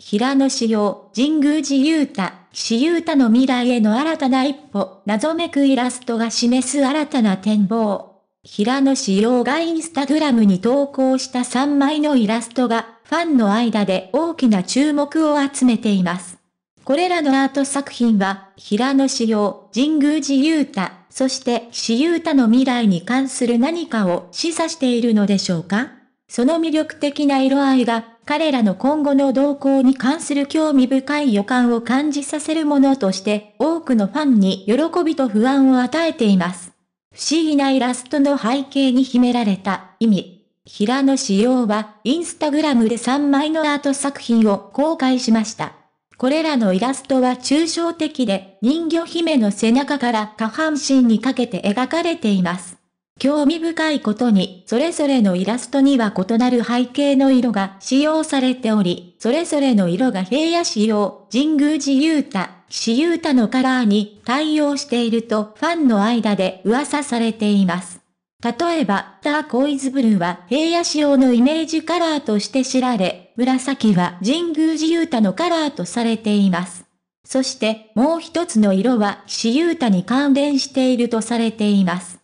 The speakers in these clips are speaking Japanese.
平野紫耀、神宮寺勇太、岸優太の未来への新たな一歩、謎めくイラストが示す新たな展望。平野紫耀がインスタグラムに投稿した3枚のイラストが、ファンの間で大きな注目を集めています。これらのアート作品は、平野紫耀、神宮寺勇太、そして岸優太の未来に関する何かを示唆しているのでしょうかその魅力的な色合いが彼らの今後の動向に関する興味深い予感を感じさせるものとして、多くのファンに喜びと不安を与えています。不思議なイラストの背景に秘められた意味。平野紫耀は、インスタグラムで3枚のアート作品を公開しました。これらのイラストは抽象的で、人魚姫の背中から下半身にかけて描かれています。興味深いことに、それぞれのイラストには異なる背景の色が使用されており、それぞれの色が平野仕様、神宮寺雄太、岸優太のカラーに対応しているとファンの間で噂されています。例えば、ターコイズブルーは平野仕様のイメージカラーとして知られ、紫は神宮寺雄太のカラーとされています。そして、もう一つの色は岸優太に関連しているとされています。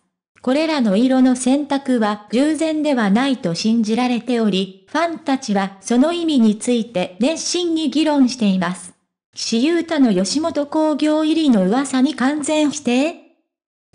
これらの色の選択は従前ではないと信じられており、ファンたちはその意味について熱心に議論しています。岸優太の吉本工業入りの噂に完全否定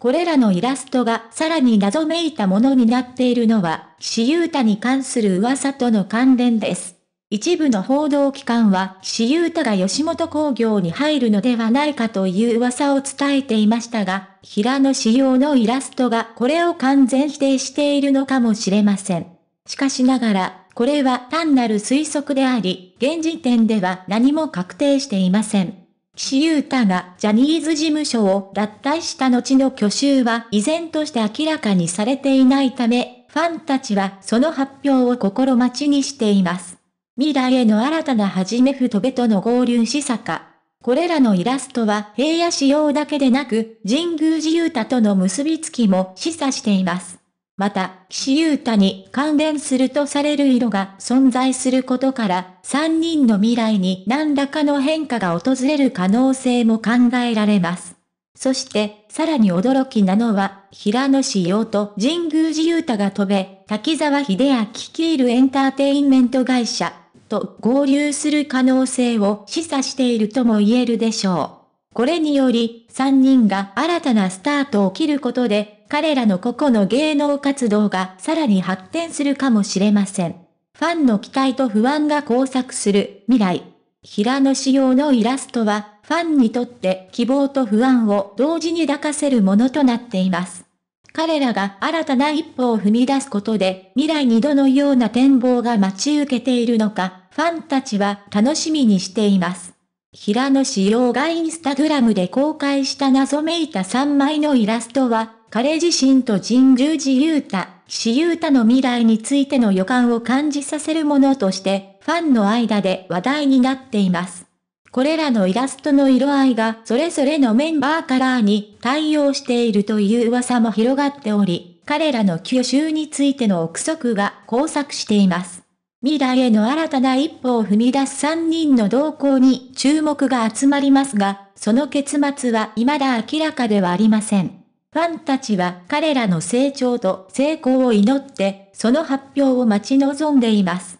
これらのイラストがさらに謎めいたものになっているのは、岸優太に関する噂との関連です。一部の報道機関は岸優太が吉本工業に入るのではないかという噂を伝えていましたが、平野仕様のイラストがこれを完全否定しているのかもしれません。しかしながら、これは単なる推測であり、現時点では何も確定していません。岸優太がジャニーズ事務所を脱退した後の去就は依然として明らかにされていないため、ファンたちはその発表を心待ちにしています。未来への新たなはじめふとべとの合流しさか。これらのイラストは平野仕様だけでなく、神宮寺雄太との結びつきも示唆しています。また、岸優太に関連するとされる色が存在することから、3人の未来に何らかの変化が訪れる可能性も考えられます。そして、さらに驚きなのは、平野紫耀と神宮寺雄太が飛べ、滝沢秀明率いるエンターテインメント会社、と合流する可能性を示唆しているとも言えるでしょう。これにより、3人が新たなスタートを切ることで、彼らの個々の芸能活動がさらに発展するかもしれません。ファンの期待と不安が交錯する未来。平野仕様のイラストは、ファンにとって希望と不安を同時に抱かせるものとなっています。彼らが新たな一歩を踏み出すことで、未来にどのような展望が待ち受けているのか、ファンたちは楽しみにしています。平野紫耀がインスタグラムで公開した謎めいた3枚のイラストは、彼自身と神獣寺勇太、志優太の未来についての予感を感じさせるものとして、ファンの間で話題になっています。これらのイラストの色合いがそれぞれのメンバーカラーに対応しているという噂も広がっており、彼らの吸収についての憶測が交錯しています。未来への新たな一歩を踏み出す3人の動向に注目が集まりますが、その結末は未だ明らかではありません。ファンたちは彼らの成長と成功を祈って、その発表を待ち望んでいます。